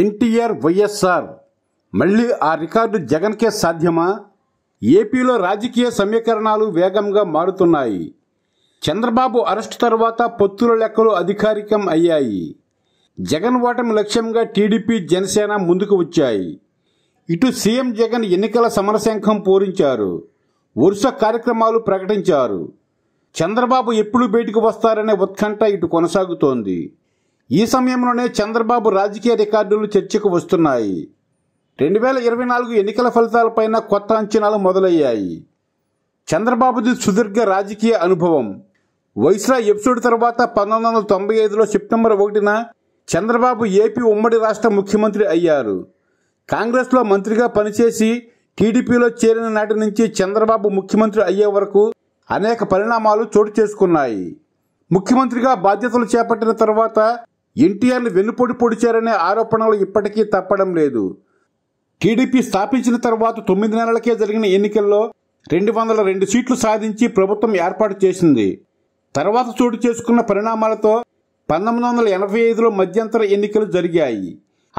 ఎన్టీఆర్ వైఎస్ఆర్ మళ్ళీ ఆ రికార్డు జగన్కే సాధ్యమా ఏపీలో రాజకీయ సమీకరణాలు వేగంగా మారుతున్నాయి చంద్రబాబు అరెస్టు తర్వాత పొత్తుల లెక్కలు అధికారికం అయ్యాయి జగన్ ఓటమి లక్ష్యంగా టీడీపీ జనసేన ముందుకు వచ్చాయి ఇటు సీఎం జగన్ ఎన్నికల సమరశంఖం పూరించారు వరుస కార్యక్రమాలు ప్రకటించారు చంద్రబాబు ఎప్పుడు బయటకు వస్తారనే ఉత్కంఠ ఇటు కొనసాగుతోంది ఈ సమయంలోనే చంద్రబాబు రాజకీయ రికార్డులు చర్చకు వస్తున్నాయి రెండు వేల ఇరవై నాలుగు ఎన్నికల ఫలితాలపైన కొత్త అంచనాలు మొదలయ్యాయి చంద్రబాబుది సుదీర్ఘ రాజకీయ అనుభవం వైస్రా ఎపిసోడ్ తర్వాత పంతొమ్మిది వందల తొంభై ఐదులో సెప్టెంబర్ ఒకటిన చంద్రబాబు ఏపీ ఉమ్మడి రాష్ట్ర ముఖ్యమంత్రి అయ్యారు కాంగ్రెస్లో మంత్రిగా పనిచేసి టీడీపీలో చేరిన నాటి నుంచి చంద్రబాబు ముఖ్యమంత్రి అయ్యే వరకు అనేక పరిణామాలు చోటు చేసుకున్నాయి ముఖ్యమంత్రిగా బాధ్యతలు చేపట్టిన తర్వాత ఎన్టీఆర్లు వెన్నుపొడి పొడిచారనే ఆరోపణలు ఇప్పటికీ తప్పడం లేదు టీడీపీ స్థాపించిన తర్వాత తొమ్మిది నెలలకే జరిగిన ఎన్నికల్లో రెండు వందల రెండు సీట్లు సాధించి ప్రభుత్వం ఏర్పాటు చేసింది తర్వాత చోటు చేసుకున్న పరిణామాలతో పంతొమ్మిది వందల ఎనభై ఐదులో మధ్యంతర ఎన్నికలు జరిగాయి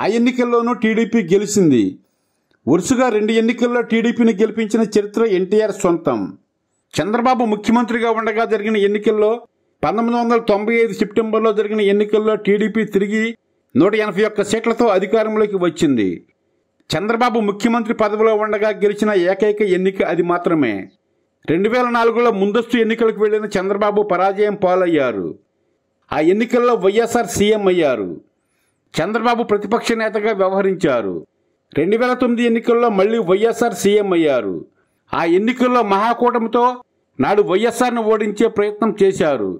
ఆ ఎన్నికల్లోనూ టీడీపీ గెలిచింది వరుసగా రెండు ఎన్నికల్లో టీడీపీని గెలిపించిన చరిత్ర ఎన్టీఆర్ సొంతం చంద్రబాబు ముఖ్యమంత్రిగా ఉండగా జరిగిన ఎన్నికల్లో పంతొమ్మిది వందల తొంభై ఐదు సెప్టెంబర్లో జరిగిన ఎన్నికల్లో టీడీపీ తిరిగి నూట ఎనభై ఒక్క సీట్లతో అధికారంలోకి వచ్చింది చంద్రబాబు ముఖ్యమంత్రి పదవిలో ఉండగా గెలిచిన ఏకైక ఎన్నిక అది మాత్రమే రెండు వేల నాలుగులో ముందస్తు ఎన్నికలకు వెళ్ళిన చంద్రబాబు పరాజయం పాలయ్యారు ఆ ఎన్నికల్లో వైఎస్ఆర్ సీఎం అయ్యారు చంద్రబాబు ప్రతిపక్ష నేతగా వ్యవహరించారు రెండు వేల తొమ్మిది ఎన్నికల్లో మళ్ళీ వైఎస్ఆర్ సీఎం అయ్యారు ఆ ఎన్నికల్లో మహాకూటమితో నాడు వైఎస్ఆర్ను ఓడించే ప్రయత్నం చేశారు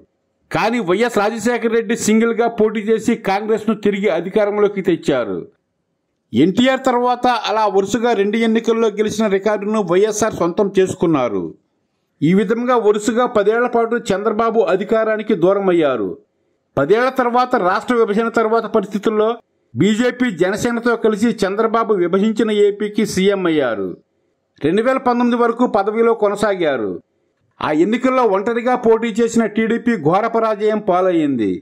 కానీ వైఎస్ రాజశేఖర రెడ్డి సింగిల్గా పోటీ చేసి కాంగ్రెస్ను తిరిగి అధికారంలోకి తెచ్చారు ఎన్టీఆర్ తర్వాత అలా వరుసగా రెండు ఎన్నికల్లో గెలిచిన రికార్డును వైఎస్ఆర్ సొంతం చేసుకున్నారు ఈ విధంగా వరుసగా పదేళ్ల పాటు చంద్రబాబు అధికారానికి దూరమయ్యారు పదేళ్ల తర్వాత రాష్ట్ర విభజన తర్వాత పరిస్థితుల్లో బీజేపీ జనసేనతో కలిసి చంద్రబాబు విభజించిన ఏపీకి సీఎం అయ్యారు రెండు వేల పంతొమ్మిది వరకు పదవిలో కొనసాగారు ఆ ఎన్నికల్లో ఒంటరిగా పోటీ చేసిన టీడీపీ ఘోర పరాజయం పాలయ్యింది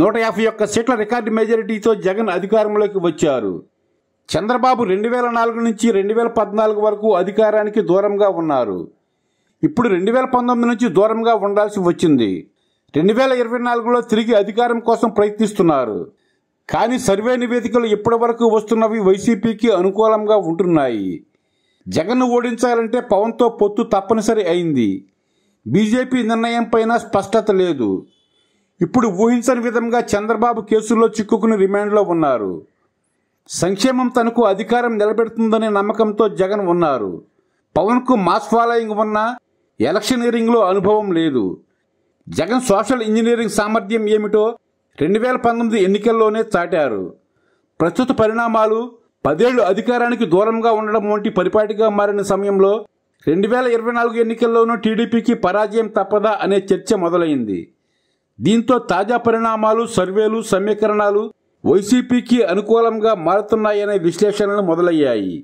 నూట యాభై ఒక్క సీట్ల రికార్డు మెజారిటీతో జగన్ అధికారంలోకి వచ్చారు చంద్రబాబు రెండు వేల నాలుగు నుంచి రెండు వేల పద్నాలుగు వరకు అధికారానికి దూరంగా ఉన్నారు ఇప్పుడు రెండు వేల పంతొమ్మిది నుంచి దూరంగా ఉండాల్సి వచ్చింది రెండు వేల ఇరవై నాలుగులో తిరిగి అధికారం కోసం ప్రయత్నిస్తున్నారు కానీ సర్వే నివేదికలు ఇప్పటి వరకు వస్తున్నవి వైసీపీకి అనుకూలంగా ఉంటున్నాయి జగన్ను ఓడించాలంటే పవన్తో పొత్తు తప్పనిసరి అయింది బీజేపీ పైన స్పష్టత లేదు ఇప్పుడు ఊహించని విధంగా చంద్రబాబు కేసుల్లో చిక్కుకుని రిమాండ్లో ఉన్నారు సంక్షేమం తనకు అధికారం నిలబెడుతుందనే నమ్మకంతో జగన్ ఉన్నారు పవన్కు మాస్ ఫాలోయింగ్ ఉన్నా ఎలక్షనీరింగ్లో అనుభవం లేదు జగన్ సోషల్ ఇంజనీరింగ్ సామర్థ్యం ఏమిటో రెండు వేల పంతొమ్మిది ఎన్నికల్లోనే చాటారు ప్రస్తుత పరిణామాలు పదేళ్లు అధికారానికి దూరంగా ఉండడం వంటి పరిపాటిగా మారిన సమయంలో రెండు వేల ఇరవై నాలుగు ఎన్నికల్లోనూ టీడీపీకి పరాజయం తప్పదా అనే చర్చ మొదలైంది దీంతో తాజా పరిణామాలు సర్వేలు సమీకరణాలు వైసీపీకి అనుకూలంగా మారుతున్నాయనే విశ్లేషణలు మొదలయ్యాయి